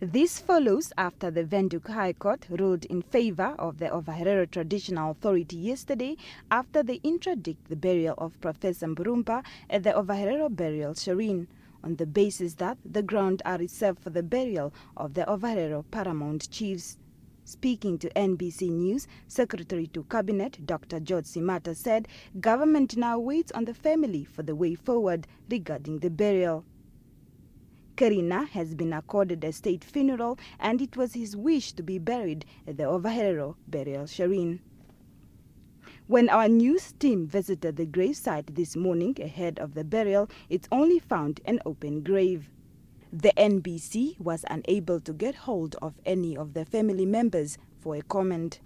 This follows after the Venduk High Court ruled in favor of the Ovaherero Traditional Authority yesterday after they interdict the burial of Professor Mburumba at the Ovaherero Burial Shireen on the basis that the ground are reserved for the burial of the Ovaherero paramount chiefs. Speaking to NBC News, Secretary to Cabinet Dr. George Simata said government now waits on the family for the way forward regarding the burial. Karina has been accorded a state funeral and it was his wish to be buried at the Ovahero Burial Shrine. When our news team visited the gravesite this morning ahead of the burial, it only found an open grave. The NBC was unable to get hold of any of the family members for a comment.